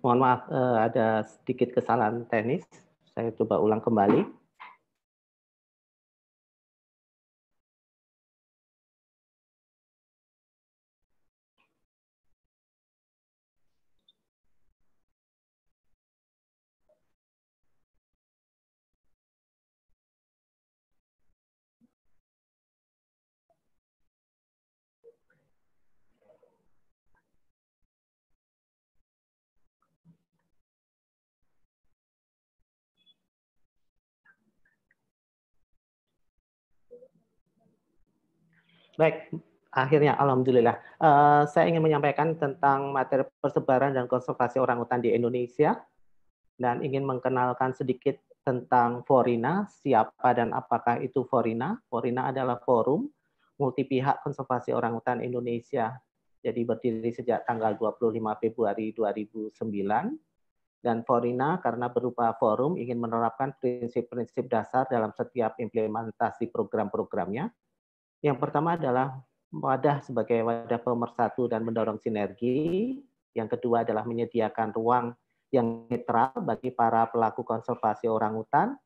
Mohon maaf, eh, ada sedikit kesalahan teknis. Saya coba ulang kembali. Baik, akhirnya alhamdulillah. Uh, saya ingin menyampaikan tentang materi persebaran dan konservasi orangutan di Indonesia dan ingin mengenalkan sedikit tentang Forina, siapa dan apakah itu Forina. Forina adalah forum multi pihak konservasi orangutan Indonesia. Jadi berdiri sejak tanggal 25 Februari 2009 dan Forina karena berupa forum ingin menerapkan prinsip-prinsip dasar dalam setiap implementasi program-programnya yang pertama adalah wadah sebagai wadah pemersatu dan mendorong sinergi. Yang kedua adalah menyediakan ruang yang netral bagi para pelaku konservasi orang hutan.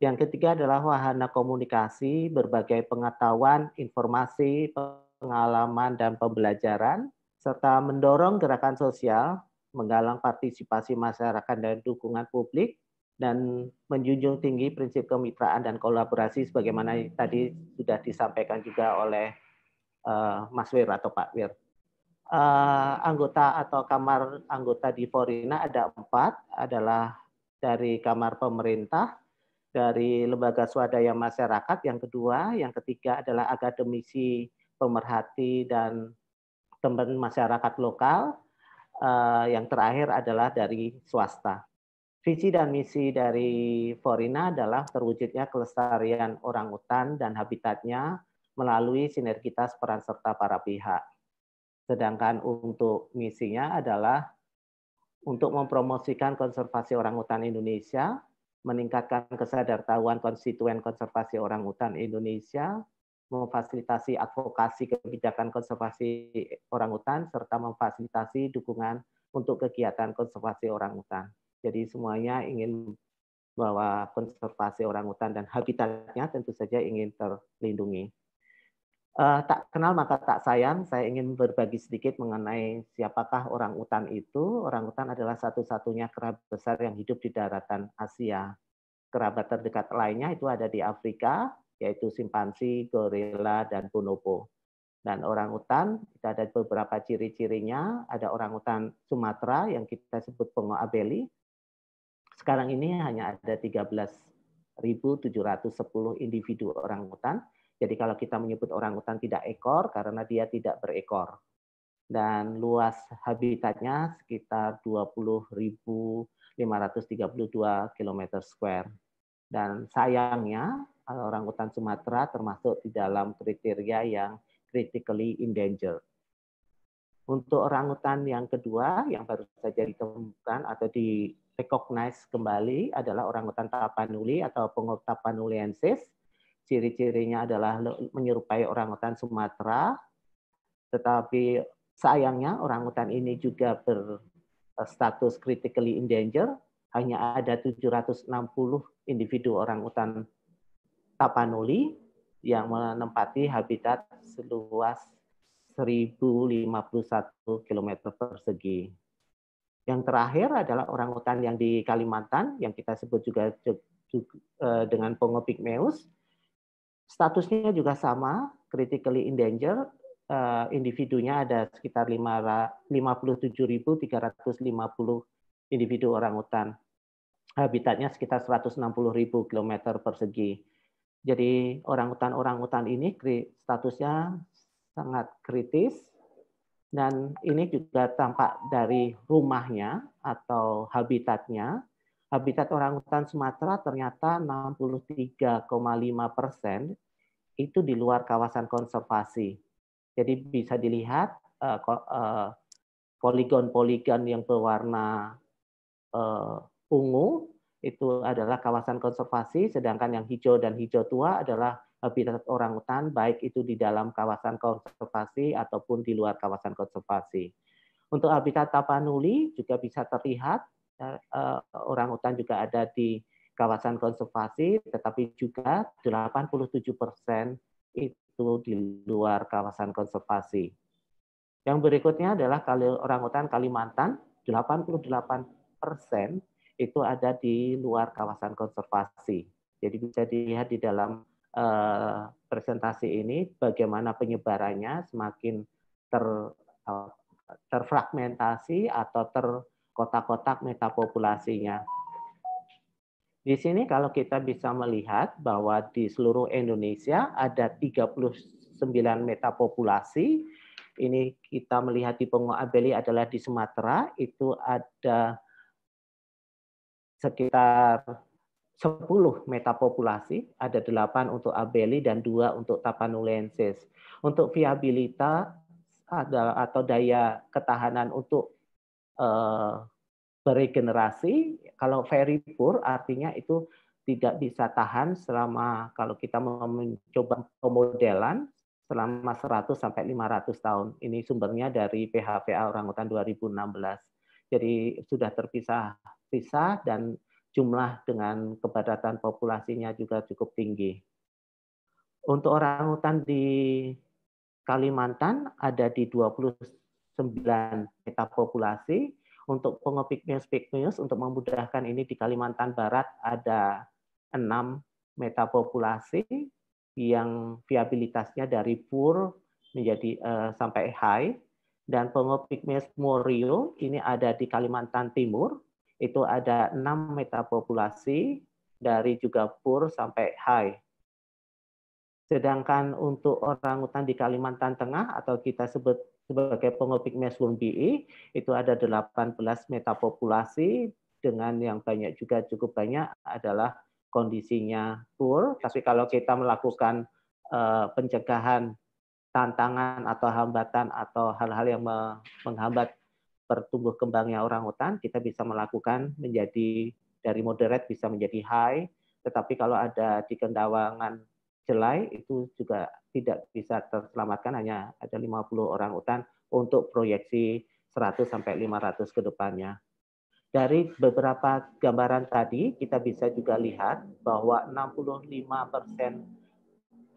Yang ketiga adalah wahana komunikasi, berbagai pengetahuan, informasi, pengalaman, dan pembelajaran, serta mendorong gerakan sosial, menggalang partisipasi masyarakat dan dukungan publik, dan menjunjung tinggi prinsip kemitraan dan kolaborasi sebagaimana tadi sudah disampaikan juga oleh uh, Mas Wir atau Pak Wir. Uh, anggota atau kamar anggota di Forina ada empat, adalah dari kamar pemerintah, dari lembaga swadaya masyarakat yang kedua, yang ketiga adalah akademisi pemerhati dan teman masyarakat lokal, uh, yang terakhir adalah dari swasta. Visi dan misi dari Forina adalah terwujudnya kelestarian orang hutan dan habitatnya melalui sinergitas peran serta para pihak. Sedangkan untuk misinya adalah untuk mempromosikan konservasi orang hutan Indonesia, meningkatkan kesadaran konstituen konservasi orang hutan Indonesia, memfasilitasi advokasi kebijakan konservasi orang hutan, serta memfasilitasi dukungan untuk kegiatan konservasi orang hutan. Jadi semuanya ingin bahwa konservasi orangutan dan habitatnya tentu saja ingin terlindungi. Uh, tak kenal maka tak sayang, saya ingin berbagi sedikit mengenai siapakah orangutan itu. Orangutan adalah satu-satunya kerabat besar yang hidup di daratan Asia. Kerabat terdekat lainnya itu ada di Afrika, yaitu simpansi, gorila, dan bonobo. Dan orangutan, kita ada beberapa ciri-cirinya. Ada orangutan Sumatera yang kita sebut Pongo abeli, sekarang ini hanya ada 13.710 individu orangutan, Jadi kalau kita menyebut orangutan tidak ekor karena dia tidak berekor. Dan luas habitatnya sekitar 20.532 km square. Dan sayangnya eh, orangutan Sumatera termasuk di dalam kriteria yang critically endangered. Untuk orangutan yang kedua yang baru saja ditemukan atau di recognize kembali adalah orangutan tapanuli atau pengut tapanuliensis. Ciri-cirinya adalah menyerupai orangutan Sumatera, tetapi sayangnya orangutan ini juga berstatus eh, critically endangered. Hanya ada 760 individu orangutan tapanuli yang menempati habitat seluas 1051 km persegi. Yang terakhir adalah orang hutan yang di Kalimantan, yang kita sebut juga e, dengan Pongo Statusnya juga sama, critically endangered. E, individunya ada sekitar 57.350 individu orang hutan. Habitatnya sekitar 160.000 km persegi. Jadi orang hutan-orang hutan ini statusnya sangat kritis dan ini juga tampak dari rumahnya atau habitatnya. Habitat orangutan Sumatera ternyata 63,5 persen itu di luar kawasan konservasi. Jadi bisa dilihat eh, eh, poligon-poligon yang berwarna eh, ungu itu adalah kawasan konservasi, sedangkan yang hijau dan hijau tua adalah habitat orangutan, baik itu di dalam kawasan konservasi ataupun di luar kawasan konservasi. Untuk habitat Tapanuli juga bisa terlihat eh, eh, orangutan juga ada di kawasan konservasi, tetapi juga 87 persen itu di luar kawasan konservasi. Yang berikutnya adalah orangutan Kalimantan, 88 persen itu ada di luar kawasan konservasi. Jadi bisa dilihat di dalam Eh, presentasi ini, bagaimana penyebarannya semakin ter eh, terfragmentasi atau terkotak-kotak metapopulasinya. Di sini kalau kita bisa melihat bahwa di seluruh Indonesia ada 39 metapopulasi. Ini kita melihat di Pongo Abeli adalah di Sumatera, itu ada sekitar 10 metapopulasi, ada 8 untuk abeli dan 2 untuk tapanulensis. Untuk viabilitas atau daya ketahanan untuk uh, eh, beregenerasi, kalau very poor artinya itu tidak bisa tahan selama kalau kita mencoba pemodelan selama 100 sampai 500 tahun. Ini sumbernya dari PHPA Orangutan 2016. Jadi sudah terpisah-pisah dan jumlah dengan kepadatan populasinya juga cukup tinggi. Untuk orang hutan di Kalimantan ada di 29 peta populasi. Untuk pengopikmius pikmius untuk memudahkan ini di Kalimantan Barat ada 6 meta populasi yang viabilitasnya dari poor menjadi uh, sampai high dan pengopikmius morio ini ada di Kalimantan Timur itu ada enam metapopulasi dari juga poor sampai high. Sedangkan untuk orangutan di Kalimantan Tengah atau kita sebut sebagai pengopik bi itu ada 18 metapopulasi dengan yang banyak juga cukup banyak adalah kondisinya poor. Tapi kalau kita melakukan eh, pencegahan tantangan atau hambatan atau hal-hal yang menghambat bertumbuh kembangnya orang hutan, kita bisa melakukan menjadi dari moderate bisa menjadi high, tetapi kalau ada di kendawangan jelai itu juga tidak bisa terselamatkan hanya ada 50 orang hutan untuk proyeksi 100 sampai 500 ke depannya. Dari beberapa gambaran tadi kita bisa juga lihat bahwa 65%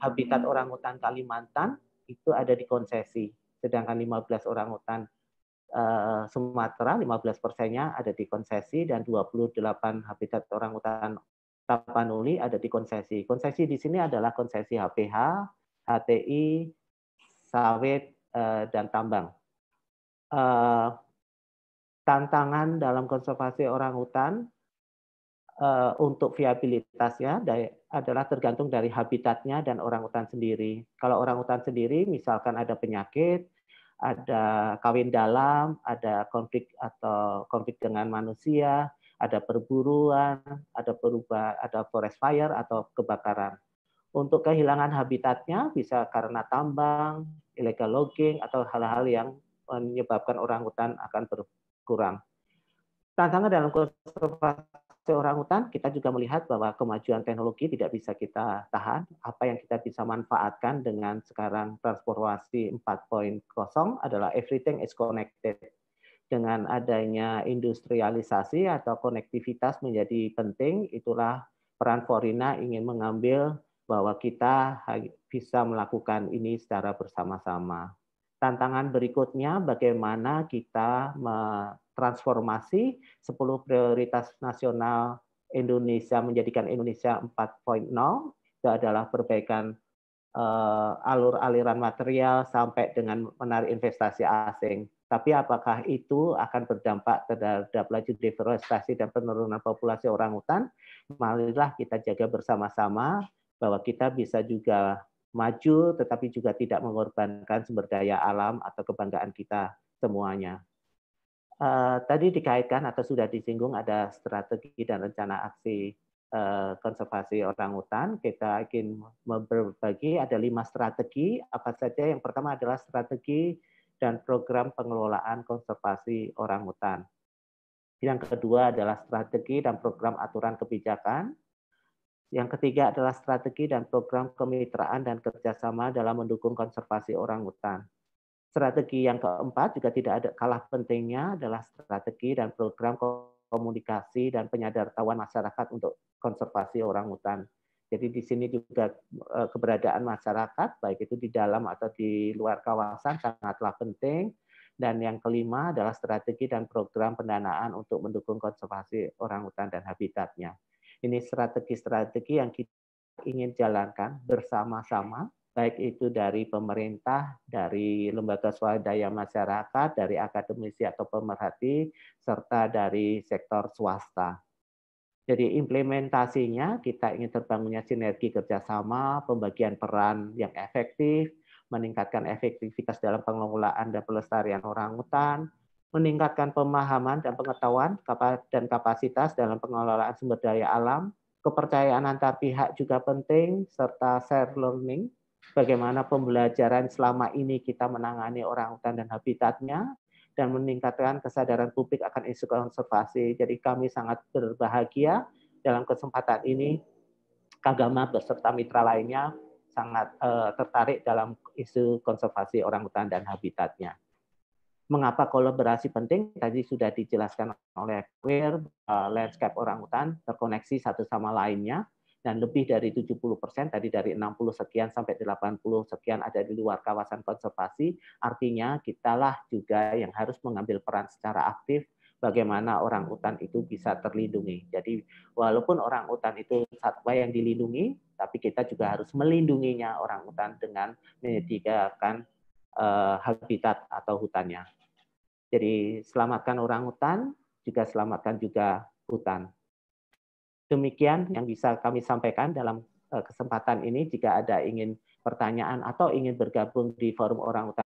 habitat orang hutan Kalimantan itu ada di konsesi, sedangkan 15 orang hutan Eh, Sumatera 15 persennya ada di konsesi dan 28 habitat orang hutan Tapanuli ada di konsesi. Konsesi di sini adalah konsesi HPH, HTI, sawit eh, dan tambang. Eh, tantangan dalam konservasi orang hutan untuk viabilitasnya adalah tergantung dari habitatnya dan orang hutan sendiri. Kalau orang hutan sendiri, misalkan ada penyakit, ada kawin dalam, ada konflik atau konflik dengan manusia, ada perburuan, ada perubahan, ada forest fire atau kebakaran. Untuk kehilangan habitatnya bisa karena tambang, illegal logging atau hal-hal yang menyebabkan orang hutan akan berkurang. Tantangan dalam konservasi seorang hutan, kita juga melihat bahwa kemajuan teknologi tidak bisa kita tahan. Apa yang kita bisa manfaatkan dengan sekarang transformasi 4.0 adalah everything is connected. Dengan adanya industrialisasi atau konektivitas menjadi penting, itulah peran Forina ingin mengambil bahwa kita bisa melakukan ini secara bersama-sama tantangan berikutnya bagaimana kita transformasi 10 prioritas nasional Indonesia menjadikan Indonesia 4.0 itu adalah perbaikan uh, alur aliran material sampai dengan menarik investasi asing. Tapi apakah itu akan berdampak terhadap laju deforestasi dan penurunan populasi orang hutan? Marilah kita jaga bersama-sama bahwa kita bisa juga maju tetapi juga tidak mengorbankan sumber daya alam atau kebanggaan kita semuanya. Uh, tadi dikaitkan atau sudah disinggung ada strategi dan rencana aksi uh, konservasi orang hutan. Kita ingin berbagi ada lima strategi. Apa saja? Yang pertama adalah strategi dan program pengelolaan konservasi orang hutan. Yang kedua adalah strategi dan program aturan kebijakan. Yang ketiga adalah strategi dan program kemitraan dan kerjasama dalam mendukung konservasi orang hutan. Strategi yang keempat juga tidak ada kalah pentingnya adalah strategi dan program komunikasi dan penyadartawan masyarakat untuk konservasi orang hutan. Jadi di sini juga e, keberadaan masyarakat, baik itu di dalam atau di luar kawasan, sangatlah penting. Dan yang kelima adalah strategi dan program pendanaan untuk mendukung konservasi orang hutan dan habitatnya ini strategi-strategi yang kita ingin jalankan bersama-sama, baik itu dari pemerintah, dari lembaga swadaya masyarakat, dari akademisi atau pemerhati, serta dari sektor swasta. Jadi implementasinya kita ingin terbangunnya sinergi kerjasama, pembagian peran yang efektif, meningkatkan efektivitas dalam pengelolaan dan pelestarian orang hutan, meningkatkan pemahaman dan pengetahuan dan kapasitas dalam pengelolaan sumber daya alam, kepercayaan antar pihak juga penting, serta share learning, bagaimana pembelajaran selama ini kita menangani orang hutan dan habitatnya, dan meningkatkan kesadaran publik akan isu konservasi. Jadi kami sangat berbahagia dalam kesempatan ini, Kagama beserta mitra lainnya sangat uh, tertarik dalam isu konservasi orang hutan dan habitatnya. Mengapa kolaborasi penting? Tadi sudah dijelaskan oleh Queer, uh, landscape orangutan terkoneksi satu sama lainnya dan lebih dari 70 persen tadi dari 60 sekian sampai 80 sekian ada di luar kawasan konservasi artinya kitalah juga yang harus mengambil peran secara aktif bagaimana orang utan itu bisa terlindungi. Jadi walaupun orang utan itu satwa yang dilindungi, tapi kita juga harus melindunginya orang utan dengan menyediakan uh, habitat atau hutannya. Jadi selamatkan orang hutan, juga selamatkan juga hutan. Demikian yang bisa kami sampaikan dalam eh, kesempatan ini. Jika ada ingin pertanyaan atau ingin bergabung di forum orang hutan